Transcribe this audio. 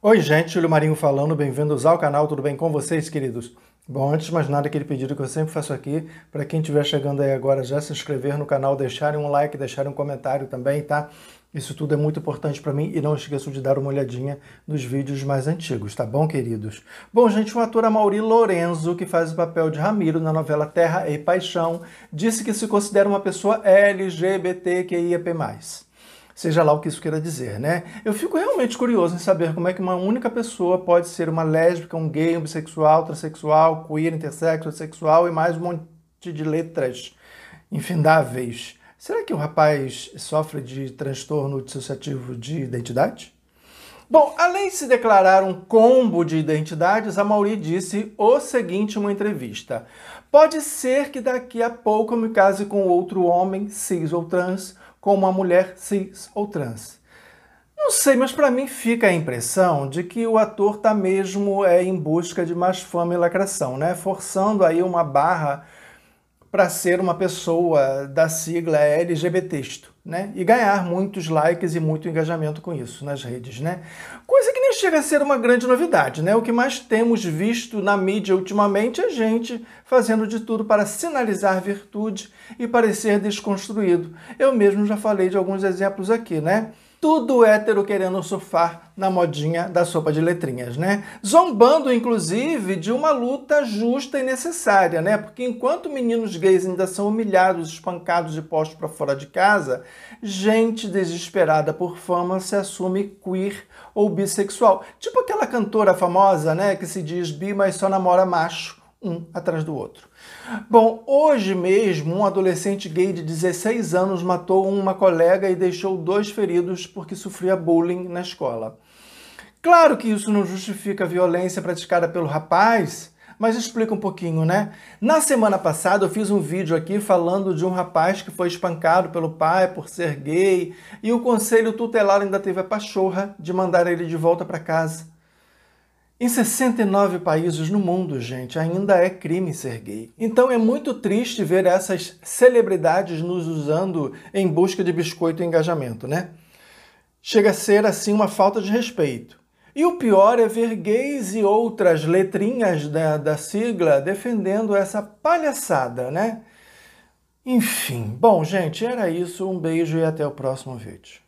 Oi, gente, Júlio Marinho falando, bem-vindos ao canal, tudo bem com vocês, queridos? Bom, antes de mais nada, aquele pedido que eu sempre faço aqui, para quem estiver chegando aí agora, já se inscrever no canal, deixarem um like, deixarem um comentário também, tá? Isso tudo é muito importante para mim e não esqueçam de dar uma olhadinha nos vídeos mais antigos, tá bom, queridos? Bom, gente, o ator Amaury Lorenzo, que faz o papel de Ramiro na novela Terra e Paixão, disse que se considera uma pessoa LGBTQIAP+ seja lá o que isso queira dizer, né? Eu fico realmente curioso em saber como é que uma única pessoa pode ser uma lésbica, um gay, um bissexual, transexual, queer, intersexo, sexual e mais um monte de letras infindáveis. Será que o rapaz sofre de transtorno dissociativo de identidade? Bom, além de se declarar um combo de identidades, a Mauri disse o seguinte em uma entrevista: Pode ser que daqui a pouco eu me case com outro homem, cis ou trans, com uma mulher cis ou trans. Não sei, mas para mim fica a impressão de que o ator tá mesmo é, em busca de mais fama e lacração, né? Forçando aí uma barra para ser uma pessoa da sigla LGBT, né? E ganhar muitos likes e muito engajamento com isso nas redes, né? Coisa que chega a ser uma grande novidade, né? O que mais temos visto na mídia ultimamente é gente fazendo de tudo para sinalizar virtude e parecer desconstruído. Eu mesmo já falei de alguns exemplos aqui, né? tudo hétero querendo surfar na modinha da sopa de letrinhas, né? Zombando, inclusive, de uma luta justa e necessária, né? Porque enquanto meninos gays ainda são humilhados, espancados e postos para fora de casa, gente desesperada por fama se assume queer ou bissexual. Tipo aquela cantora famosa, né, que se diz bi, mas só namora macho um atrás do outro. Bom, hoje mesmo, um adolescente gay de 16 anos matou uma colega e deixou dois feridos porque sofria bullying na escola. Claro que isso não justifica a violência praticada pelo rapaz, mas explica um pouquinho, né? Na semana passada eu fiz um vídeo aqui falando de um rapaz que foi espancado pelo pai por ser gay e o conselho tutelar ainda teve a pachorra de mandar ele de volta para casa. Em 69 países no mundo, gente, ainda é crime ser gay. Então é muito triste ver essas celebridades nos usando em busca de biscoito e engajamento, né? Chega a ser assim uma falta de respeito. E o pior é ver gays e outras letrinhas da, da sigla defendendo essa palhaçada, né? Enfim, bom, gente, era isso. Um beijo e até o próximo vídeo.